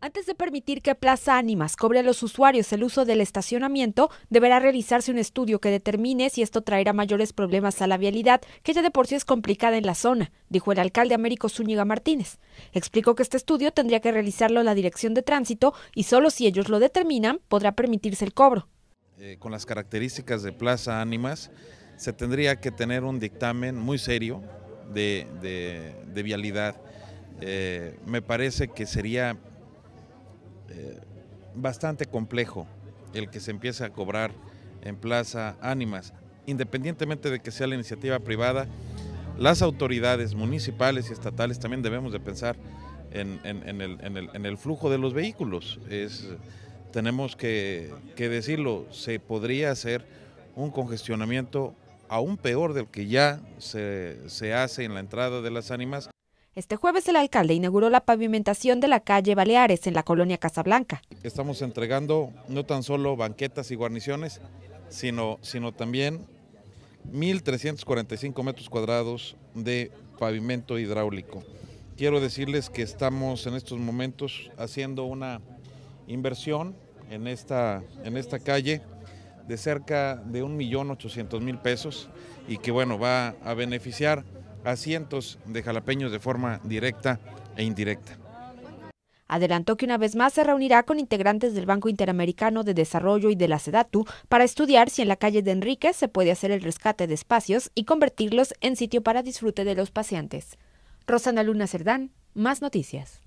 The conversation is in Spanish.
Antes de permitir que Plaza Ánimas cobre a los usuarios el uso del estacionamiento, deberá realizarse un estudio que determine si esto traerá mayores problemas a la vialidad, que ya de por sí es complicada en la zona, dijo el alcalde Américo Zúñiga Martínez. Explicó que este estudio tendría que realizarlo la Dirección de Tránsito y solo si ellos lo determinan podrá permitirse el cobro. Eh, con las características de Plaza Ánimas, se tendría que tener un dictamen muy serio de, vialidad. Eh, me parece que sería eh, bastante complejo el que se empiece a cobrar en Plaza Ánimas, independientemente de que sea la iniciativa privada. Las autoridades municipales y estatales también debemos de pensar en, el, flujo de los vehículos. Es, tenemos que, decirlo, se podría hacer un congestionamiento aún peor del que ya se, hace en la entrada de las ánimas. Este jueves el alcalde inauguró la pavimentación de la calle Baleares en la colonia Casablanca. Estamos entregando no tan solo banquetas y guarniciones, sino, sino también 1.345 metros cuadrados de pavimento hidráulico. Quiero decirles que estamos en estos momentos haciendo una inversión en esta, en esta calle de cerca de 1.800.000 pesos y que bueno, va a beneficiar a cientos de jalapeños de forma directa e indirecta. Adelantó que una vez más se reunirá con integrantes del Banco Interamericano de Desarrollo y de la SEDATU para estudiar si en la calle de Enrique se puede hacer el rescate de espacios y convertirlos en sitio para disfrute de los pacientes. Rosana Luna Cerdán, más noticias.